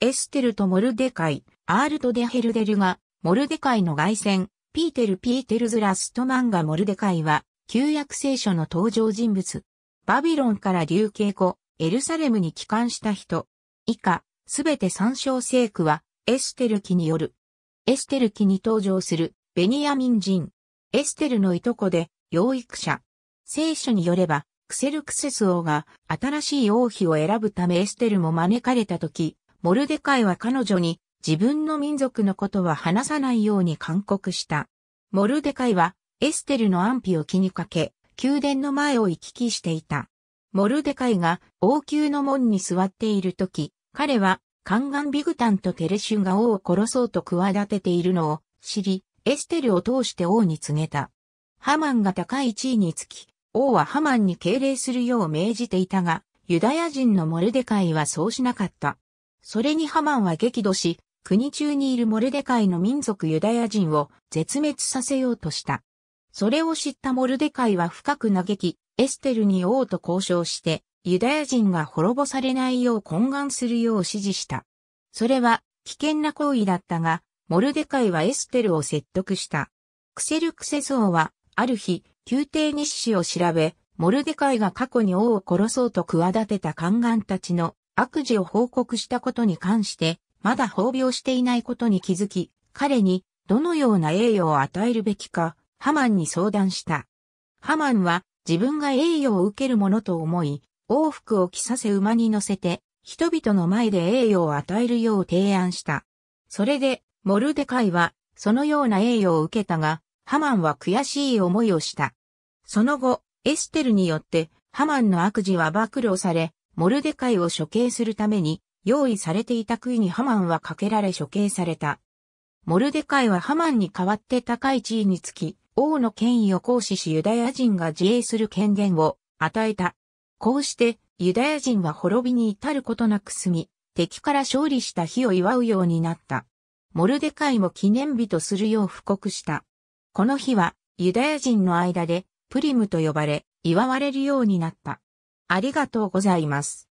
エステルとモルデカイ、アールト・デ・ヘルデルが、モルデカイの外旋、ピーテル・ピーテルズ・ラストマンモルデカイは、旧約聖書の登場人物。バビロンから流刑後、エルサレムに帰還した人。以下、すべて参照聖句は、エステル記による。エステル記に登場する、ベニヤミン人。エステルのいとこで、養育者。聖書によれば、クセルクセス王が新しい王妃を選ぶためエステルも招かれた時、モルデカイは彼女に自分の民族のことは話さないように勧告した。モルデカイはエステルの安否を気にかけ、宮殿の前を行き来していた。モルデカイが王宮の門に座っているとき、彼はカンガンビグタンとテレシュが王を殺そうと企てているのを知り、エステルを通して王に告げた。ハマンが高い地位につき、王はハマンに敬礼するよう命じていたが、ユダヤ人のモルデカイはそうしなかった。それにハマンは激怒し、国中にいるモルデカイの民族ユダヤ人を絶滅させようとした。それを知ったモルデカイは深く嘆き、エステルに王と交渉して、ユダヤ人が滅ぼされないよう懇願するよう指示した。それは危険な行為だったが、モルデカイはエステルを説得した。クセルクセ像は、ある日、宮廷日誌を調べ、モルデカイが過去に王を殺そうと企てた宦官たちの悪事を報告したことに関して、まだ褒美をしていないことに気づき、彼にどのような栄誉を与えるべきか、ハマンに相談した。ハマンは自分が栄誉を受けるものと思い、往復を着させ馬に乗せて、人々の前で栄誉を与えるよう提案した。それで、モルデカイは、そのような栄誉を受けたが、ハマンは悔しい思いをした。その後、エステルによって、ハマンの悪事は暴露され、モルデカイを処刑するために用意されていた杭にハマンはかけられ処刑された。モルデカイはハマンに代わって高い地位につき、王の権威を行使しユダヤ人が自衛する権限を与えた。こうして、ユダヤ人は滅びに至ることなく済み、敵から勝利した日を祝うようになった。モルデカイも記念日とするよう布告した。この日は、ユダヤ人の間で、プリムと呼ばれ、祝われるようになった。ありがとうございます。